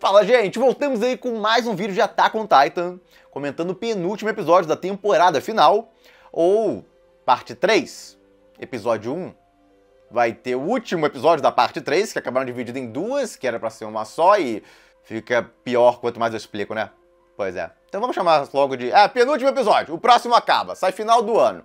Fala, gente! Voltamos aí com mais um vídeo de Attack on Titan, comentando o penúltimo episódio da temporada final, ou parte 3, episódio 1. Vai ter o último episódio da parte 3, que acabaram dividido em duas, que era para ser uma só, e fica pior quanto mais eu explico, né? Pois é. Então vamos chamar logo de... Ah, penúltimo episódio, o próximo acaba, sai final do ano.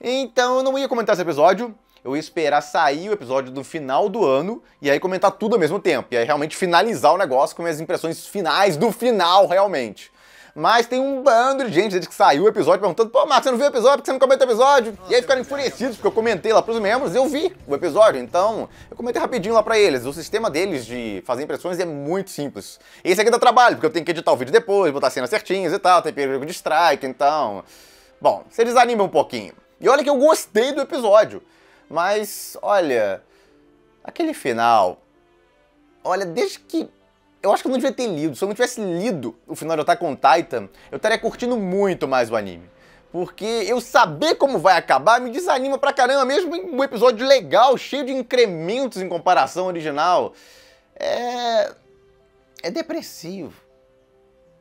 Então eu não ia comentar esse episódio, eu ia esperar sair o episódio do final do ano e aí comentar tudo ao mesmo tempo. E aí realmente finalizar o negócio com minhas impressões finais do final, realmente. Mas tem um bando de gente desde que saiu o episódio perguntando: pô, Marcos, você não viu o episódio? Por que você não comenta o episódio? e aí ficaram enfurecidos porque eu comentei lá pros membros e eu vi o episódio. Então, eu comentei rapidinho lá pra eles. O sistema deles de fazer impressões é muito simples. Esse aqui dá trabalho, porque eu tenho que editar o vídeo depois, botar cenas certinhas e tal, tem perigo de strike, então. Bom, você desanima um pouquinho. E olha que eu gostei do episódio. Mas olha, aquele final. Olha, desde que. Eu acho que eu não devia ter lido. Se eu não tivesse lido o final de Attack on Titan, eu estaria curtindo muito mais o anime. Porque eu saber como vai acabar me desanima pra caramba, mesmo em um episódio legal, cheio de incrementos em comparação ao original. É. É depressivo.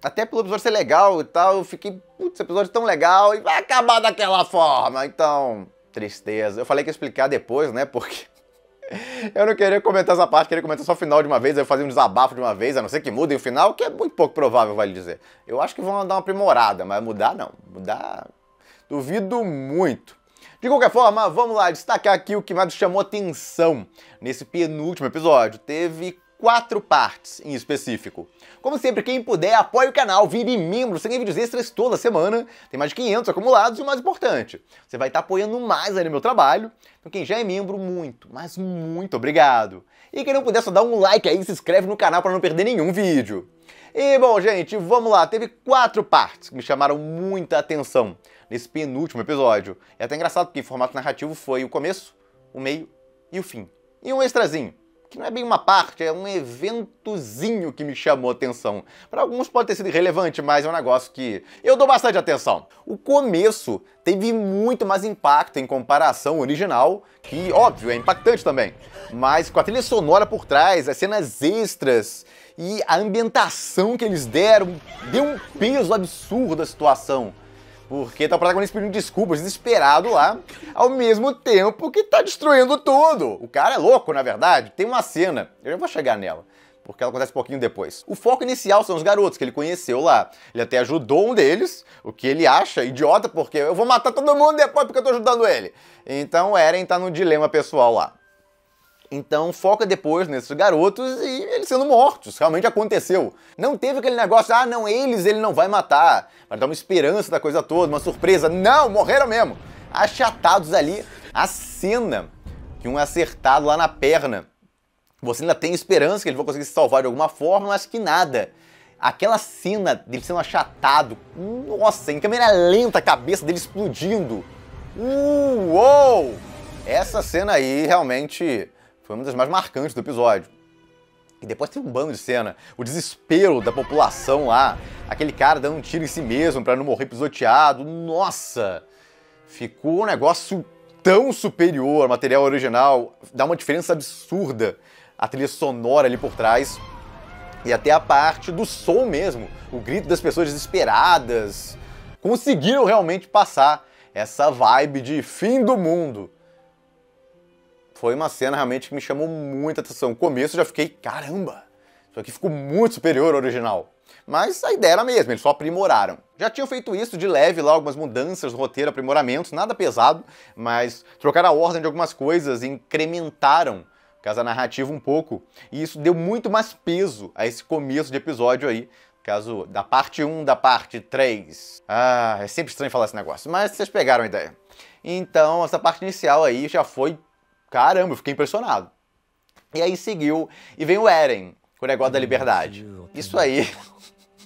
Até pelo episódio ser legal e tal, eu fiquei, putz, episódio é tão legal e vai acabar daquela forma, então. Tristeza. Eu falei que ia explicar depois, né? Porque eu não queria comentar essa parte, queria comentar só o final de uma vez, eu fazer um desabafo de uma vez, a não ser que mudem o final, que é muito pouco provável, vale dizer. Eu acho que vão dar uma aprimorada, mas mudar não. Mudar. Duvido muito. De qualquer forma, vamos lá, destacar aqui o que mais chamou atenção nesse penúltimo episódio. Teve quatro partes em específico. Como sempre, quem puder, apoie o canal, vire membro, você ganha vídeos extras toda semana, tem mais de 500 acumulados e o mais importante, você vai estar tá apoiando mais aí no meu trabalho. Então quem já é membro, muito, mas muito obrigado. E quem não puder, só dá um like aí e se inscreve no canal para não perder nenhum vídeo. E bom, gente, vamos lá. Teve quatro partes que me chamaram muita atenção nesse penúltimo episódio. É até engraçado porque o formato narrativo foi o começo, o meio e o fim. E um extrazinho que não é bem uma parte, é um eventozinho que me chamou atenção. Para alguns pode ter sido irrelevante, mas é um negócio que eu dou bastante atenção. O começo teve muito mais impacto em comparação ao original, que óbvio, é impactante também, mas com a trilha sonora por trás, as cenas extras e a ambientação que eles deram, deu um peso absurdo à situação. Porque tá o protagonista pedindo desculpas, desesperado lá, ao mesmo tempo que tá destruindo tudo. O cara é louco, na verdade. Tem uma cena, eu já vou chegar nela porque ela acontece um pouquinho depois. O foco inicial são os garotos que ele conheceu lá. Ele até ajudou um deles, o que ele acha idiota, porque eu vou matar todo mundo depois porque eu tô ajudando ele. Então Eren tá num dilema pessoal lá. Então foca depois nesses garotos e eles sendo mortos. Realmente aconteceu. Não teve aquele negócio, ah, não, eles ele não vai matar. vai dar uma esperança da coisa toda, uma surpresa. Não, morreram mesmo. Achatados ali, a cena de um acertado lá na perna. Você ainda tem esperança que ele vai conseguir se salvar de alguma forma, mas que nada. Aquela cena dele sendo achatado, nossa, em câmera lenta, a cabeça dele explodindo. Uh, uou! Essa cena aí realmente foi uma das mais marcantes do episódio. E depois tem um bando de cena. O desespero da população lá. Aquele cara dando um tiro em si mesmo para não morrer pisoteado. Nossa! Ficou um negócio tão superior ao material original. Dá uma diferença absurda. A trilha sonora ali por trás. E até a parte do som mesmo. O grito das pessoas desesperadas. Conseguiram realmente passar essa vibe de fim do mundo foi uma cena realmente que me chamou muita atenção. No começo eu já fiquei, caramba, isso aqui ficou muito superior ao original. Mas a ideia era a mesma, eles só aprimoraram. Já tinham feito isso de leve lá, algumas mudanças no roteiro, aprimoramentos, nada pesado, mas trocaram a ordem de algumas coisas e incrementaram caso a narrativa um pouco, e isso deu muito mais peso a esse começo de episódio aí, caso da parte 1 da parte 3. Ah, é sempre estranho falar esse negócio, mas vocês pegaram a ideia. Então, essa parte inicial aí já foi caramba, eu fiquei impressionado. E aí seguiu, e vem o Eren, com o negócio da liberdade. Isso aí.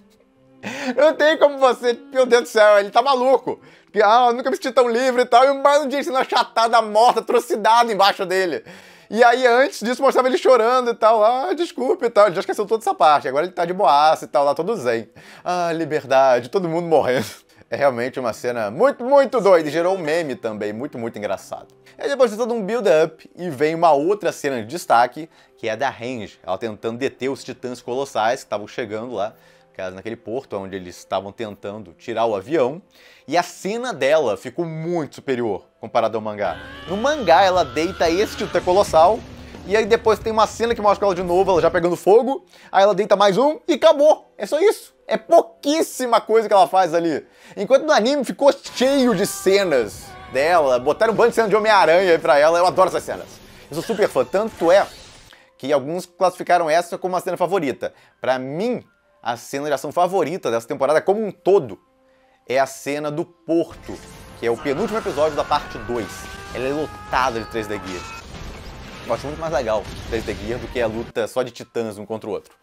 Não tem como você. Meu Deus do céu, ele tá maluco. Que, ah, eu nunca me senti tão livre e tal. E mais um dia sendo achatado, morta, atrocidade embaixo dele. E aí, antes disso, mostrava ele chorando e tal. Ah, desculpe e tal. Ele já esqueceu toda essa parte. Agora ele tá de boaça e tal, lá todo zen. Ah, liberdade, todo mundo morrendo. É realmente uma cena muito, muito doida e gerou um meme também, muito, muito engraçado. E depois de todo um build-up, e vem uma outra cena de destaque, que é da Range, ela tentando deter os titãs colossais que estavam chegando lá, naquele porto onde eles estavam tentando tirar o avião, e a cena dela ficou muito superior comparada ao mangá. No mangá, ela deita esse titã colossal e aí depois tem uma cena que mostra ela de novo, ela já pegando fogo. Aí ela deita mais um e acabou. É só isso. É pouquíssima coisa que ela faz ali. Enquanto no anime ficou cheio de cenas dela, botaram um bando de cenas de Homem-Aranha aí pra ela. Eu adoro essas cenas. Eu sou super fã. Tanto é que alguns classificaram essa como uma cena favorita. Para mim, a cena de ação favorita dessa temporada como um todo é a cena do Porto, que é o penúltimo episódio da parte 2. Ela é lotada de 3D Gear. Eu acho muito mais legal Days the Gear do que a luta só de titãs um contra o outro.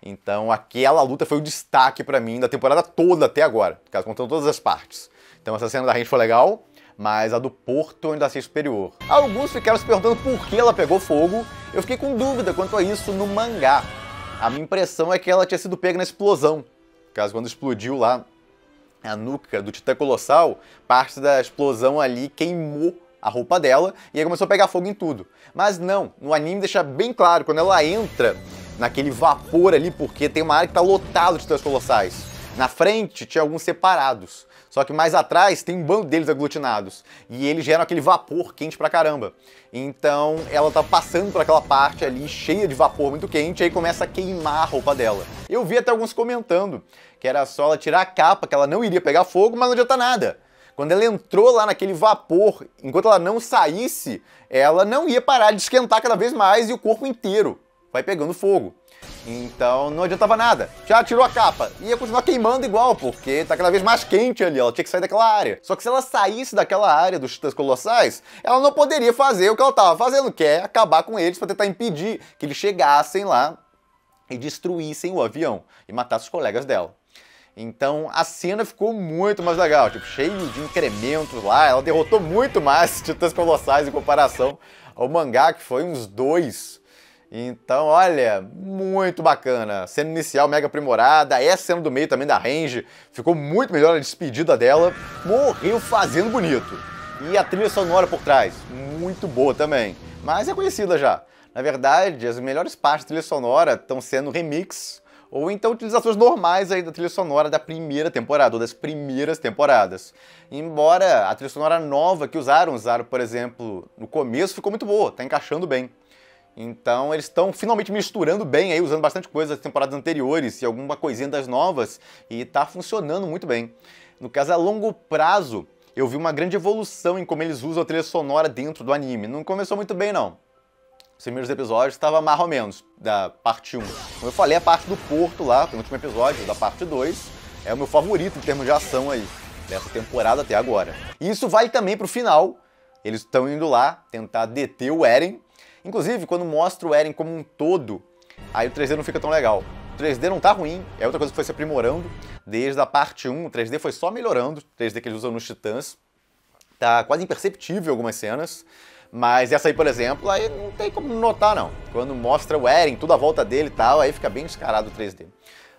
Então aquela luta foi o destaque para mim da temporada toda até agora, caso contando todas as partes. Então essa cena da Range foi legal, mas a do Porto ainda achei superior. Alguns ficaram se perguntando por que ela pegou fogo, eu fiquei com dúvida quanto a isso no mangá. A minha impressão é que ela tinha sido pega na explosão, caso quando explodiu lá a nuca do Titã Colossal, parte da explosão ali queimou a roupa dela e aí começou a pegar fogo em tudo. Mas não, no anime deixa bem claro, quando ela entra naquele vapor ali, porque tem uma área que está lotada de titãs colossais. Na frente tinha alguns separados, só que mais atrás tem um bando deles aglutinados e eles geram aquele vapor quente pra caramba. Então ela tá passando por aquela parte ali cheia de vapor muito quente, e aí começa a queimar a roupa dela. Eu vi até alguns comentando que era só ela tirar a capa, que ela não iria pegar fogo, mas não adianta nada quando ela entrou lá naquele vapor, enquanto ela não saísse, ela não ia parar de esquentar cada vez mais e o corpo inteiro vai pegando fogo. Então não adiantava nada. Já tirou a capa. Ia continuar queimando igual, porque tá cada vez mais quente ali, ela tinha que sair daquela área. Só que se ela saísse daquela área dos titãs colossais, ela não poderia fazer o que ela tava fazendo, que é acabar com eles para tentar impedir que eles chegassem lá e destruíssem o avião e matassem os colegas dela. Então a cena ficou muito mais legal, tipo, cheio de incrementos lá, ela derrotou muito mais Titãs Colossais em comparação ao mangá, que foi uns dois. Então, olha, muito bacana. Cena inicial mega aprimorada, essa cena do meio também da Range, ficou muito melhor a despedida dela, morreu fazendo bonito. E a trilha sonora por trás, muito boa também, mas é conhecida já. Na verdade, as melhores partes da trilha sonora estão sendo remix ou então utilizações normais aí da trilha sonora da primeira temporada, ou das primeiras temporadas. Embora a trilha sonora nova que usaram, usaram, por exemplo, no começo, ficou muito boa, tá encaixando bem. Então eles estão finalmente misturando bem aí, usando bastante coisa das temporadas anteriores e alguma coisinha das novas, e tá funcionando muito bem. No caso, a longo prazo, eu vi uma grande evolução em como eles usam a trilha sonora dentro do anime. Não começou muito bem, não. Os primeiros episódios estava mais ou menos, da parte 1. Como eu falei, a parte do Porto lá, no último episódio da parte 2, é o meu favorito em termos de ação aí, dessa temporada até agora. E isso vale também pro final. Eles estão indo lá tentar deter o Eren. Inclusive, quando mostra o Eren como um todo, aí o 3D não fica tão legal. O 3D não tá ruim, é outra coisa que foi se aprimorando. Desde a parte 1, o 3D foi só melhorando, o 3D que eles usam nos Titãs. Tá quase imperceptível algumas cenas. Mas essa aí, por exemplo, aí não tem como notar não. Quando mostra o Eren, tudo à volta dele e tal, aí fica bem descarado o 3D.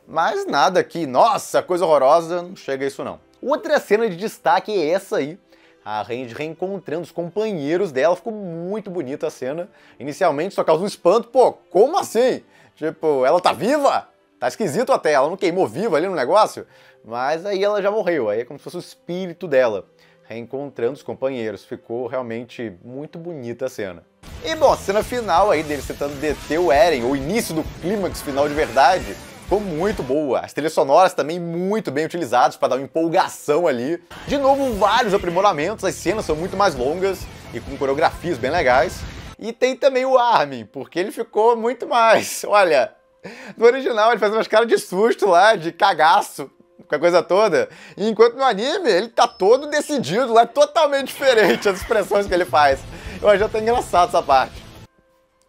Mas nada que, nossa, coisa horrorosa, não chega a isso não. Outra cena de destaque é essa aí, a Range reencontrando os companheiros dela. Ficou muito bonita a cena. Inicialmente só causa um espanto. Pô, como assim? Tipo, ela tá viva? Tá esquisito até, ela não queimou viva ali no negócio. Mas aí ela já morreu, aí é como se fosse o espírito dela reencontrando os companheiros. Ficou realmente muito bonita a cena. E bom, a cena final aí dele tentando deter o Eren, o início do clímax final de verdade, ficou muito boa. As trilhas sonoras também muito bem utilizadas para dar uma empolgação ali. De novo, vários aprimoramentos, as cenas são muito mais longas e com coreografias bem legais. E tem também o Armin, porque ele ficou muito mais. Olha, no original ele faz umas caras de susto lá, de cagaço com a coisa toda. E enquanto no anime, ele tá todo decidido, lá é totalmente diferente as expressões que ele faz. Eu acho até engraçado essa parte.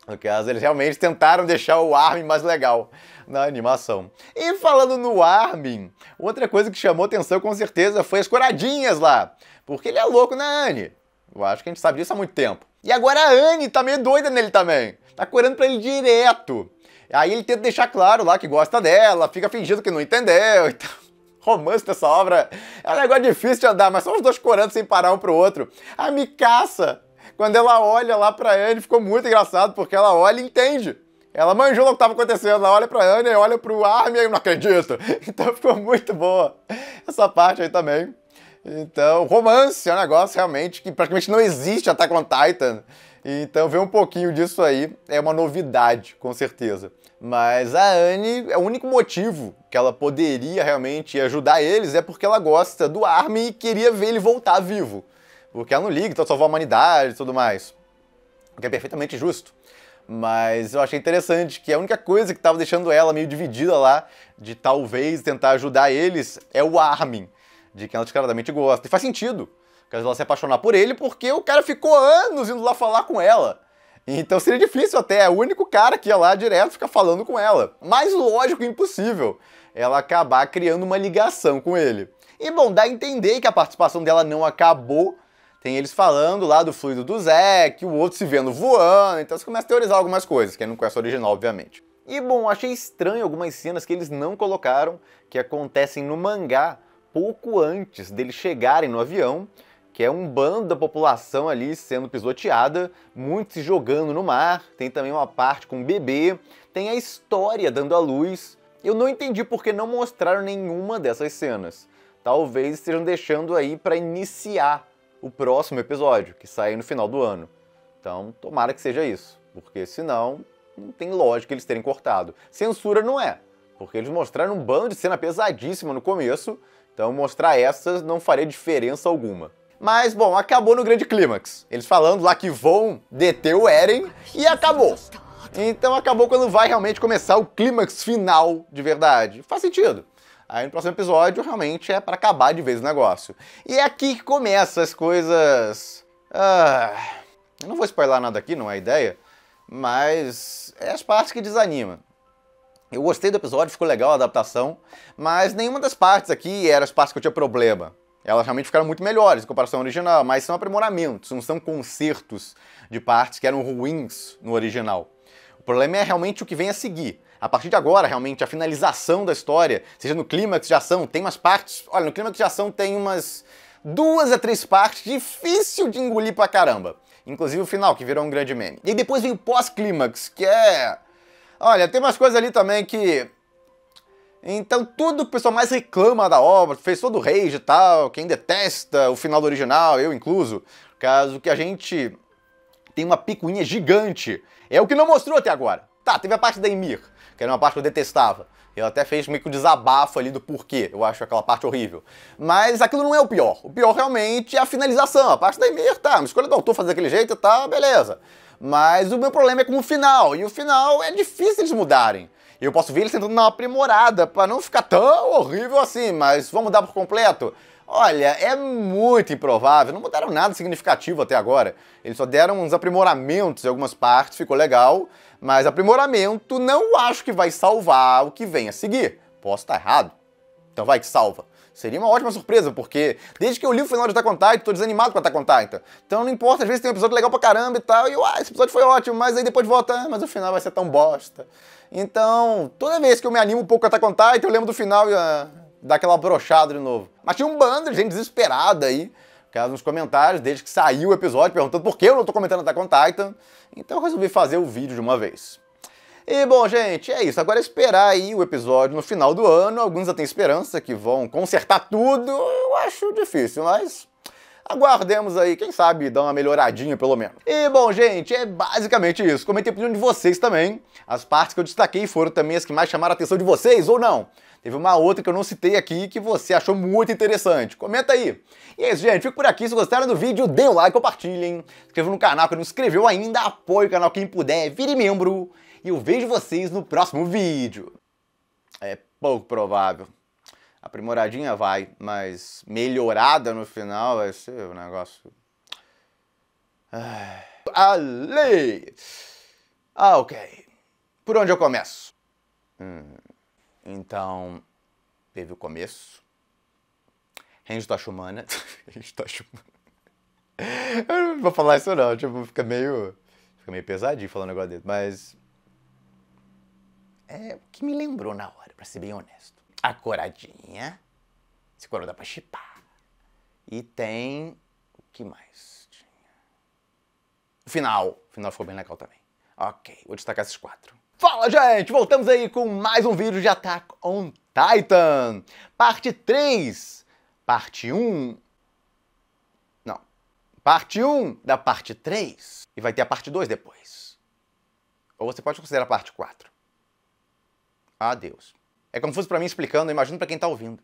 No caso, eles realmente tentaram deixar o Armin mais legal na animação. E falando no Armin, outra coisa que chamou atenção com certeza foi as coradinhas lá. Porque ele é louco na né, Anne. Eu acho que a gente sabe disso há muito tempo. E agora a Anne tá meio doida nele também. Tá corando pra ele direto. Aí ele tenta deixar claro lá que gosta dela, fica fingindo que não entendeu e tal romance dessa obra é um negócio difícil de andar, mas são os dois corando sem parar um pro outro. A Mikaça, quando ela olha lá pra Anne, ficou muito engraçado, porque ela olha e entende. Ela manjou o que estava acontecendo, ela olha pra Anne, olha pro Armin e não acredito. Então ficou muito boa essa parte aí também. Então, romance é um negócio realmente que praticamente não existe Attack on Titan. Então ver um pouquinho disso aí é uma novidade, com certeza. Mas a Anne, é o único motivo que ela poderia realmente ajudar eles é porque ela gosta do Armin e queria ver ele voltar vivo. Porque ela não liga, então salvar a humanidade e tudo mais. O que é perfeitamente justo. Mas eu achei interessante que a única coisa que estava deixando ela meio dividida lá, de talvez tentar ajudar eles, é o Armin, de quem ela descaradamente gosta. E faz sentido, caso ela se apaixonar por ele, porque o cara ficou anos indo lá falar com ela. Então seria difícil até, é o único cara que ia lá direto ficar falando com ela. Mais lógico impossível ela acabar criando uma ligação com ele. E bom, dá a entender que a participação dela não acabou. Tem eles falando lá do fluido do Zack, o outro se vendo voando, então você começa a teorizar algumas coisas, que não conhece o original, obviamente. E bom, achei estranho algumas cenas que eles não colocaram, que acontecem no mangá pouco antes deles chegarem no avião, que é um bando da população ali sendo pisoteada, muitos se jogando no mar, tem também uma parte com um bebê, tem a história dando à luz. Eu não entendi porque não mostraram nenhuma dessas cenas. Talvez estejam deixando aí para iniciar o próximo episódio, que sai no final do ano. Então, tomara que seja isso, porque senão não tem lógica eles terem cortado. Censura não é, porque eles mostraram um bando de cena pesadíssima no começo, então mostrar essas não faria diferença alguma. Mas, bom, acabou no grande clímax. Eles falando lá que vão deter o Eren e acabou. Então acabou quando vai realmente começar o clímax final de verdade. Faz sentido. Aí no próximo episódio realmente é para acabar de vez o negócio. E é aqui que começa as coisas. Ah, eu não vou spoiler nada aqui, não é ideia, mas é as partes que desanima. Eu gostei do episódio, ficou legal a adaptação, mas nenhuma das partes aqui era as partes que eu tinha problema. Elas realmente ficaram muito melhores em comparação ao original, mas são aprimoramentos, não são consertos de partes que eram ruins no original. O problema é realmente o que vem a seguir. A partir de agora, realmente, a finalização da história, seja no clímax de ação, tem umas partes. Olha, no clímax de ação tem umas duas a três partes difícil de engolir pra caramba. Inclusive o final, que virou um grande meme. E depois vem o pós-clímax, que é. Olha, tem umas coisas ali também que então tudo o pessoal mais reclama da obra, fez todo o rage e tal, quem detesta o final do original, eu incluso, caso que a gente tem uma picuinha gigante. É o que não mostrou até agora. Tá, teve a parte da Emir, que era uma parte que eu detestava. Eu até fez meio que um desabafo ali do porquê, eu acho aquela parte horrível. Mas aquilo não é o pior. O pior realmente é a finalização. A parte da Emir, tá, uma escolha do autor fazer daquele jeito, tá, beleza. Mas o meu problema é com o final, e o final é difícil eles mudarem. E eu posso ver eles tentando dar uma aprimorada para não ficar tão horrível assim, mas vamos dar por completo? Olha, é muito improvável, não mudaram nada significativo até agora. Eles só deram uns aprimoramentos em algumas partes, ficou legal, mas aprimoramento não acho que vai salvar o que vem a seguir. Posso estar errado. Então vai que salva. Seria uma ótima surpresa, porque desde que eu li o final de Attack on Titan, tô desanimado com Attack on Titan. Então não importa, às vezes tem um episódio legal pra caramba e tal, e eu, ah, esse episódio foi ótimo, mas aí depois volta, ah, mas o final vai ser tão bosta. Então, toda vez que eu me animo um pouco com Attack on Titan, eu lembro do final e ah, dá aquela brochada de novo. Mas tinha um bando de gente desesperada aí, caso nos comentários, desde que saiu o episódio, perguntando por que eu não tô comentando Attack on Titan. Então eu resolvi fazer o vídeo de uma vez. E bom, gente, é isso. Agora é esperar aí o episódio no final do ano. Alguns já têm esperança que vão consertar tudo. Eu acho difícil, mas aguardemos aí, quem sabe dar uma melhoradinha pelo menos. E bom, gente, é basicamente isso. Comentei a opinião de vocês também. As partes que eu destaquei foram também as que mais chamaram a atenção de vocês, ou não? Teve uma outra que eu não citei aqui que você achou muito interessante. Comenta aí. E é isso, gente. Fico por aqui. Se gostaram do vídeo, dê um like, compartilhem. Se no canal que não inscreveu ainda. Apoie o canal quem puder. Vire membro e eu vejo vocês no próximo vídeo. É pouco provável. Aprimoradinha vai, mas melhorada no final vai ser um negócio. Ah, lei Ah, ok. Por onde eu começo? Hum. Então, teve o começo. Range tá Humana. renzo tá Humana. Eu não vou falar isso não, tipo, fica meio. Fica meio pesadinho falando um negócio dele, mas é o que me lembrou na hora, pra ser bem honesto. A coradinha, esse coroa dá pra chipar. E tem, o que mais O final, o final ficou bem legal também. Ok, vou destacar esses quatro. Fala, gente! Voltamos aí com mais um vídeo de Attack on Titan. Parte 3. Parte 1. Não. Parte 1 da parte 3. E vai ter a parte 2 depois. Ou você pode considerar a parte 4 a Deus. É confuso para mim explicando, imagino para quem está ouvindo.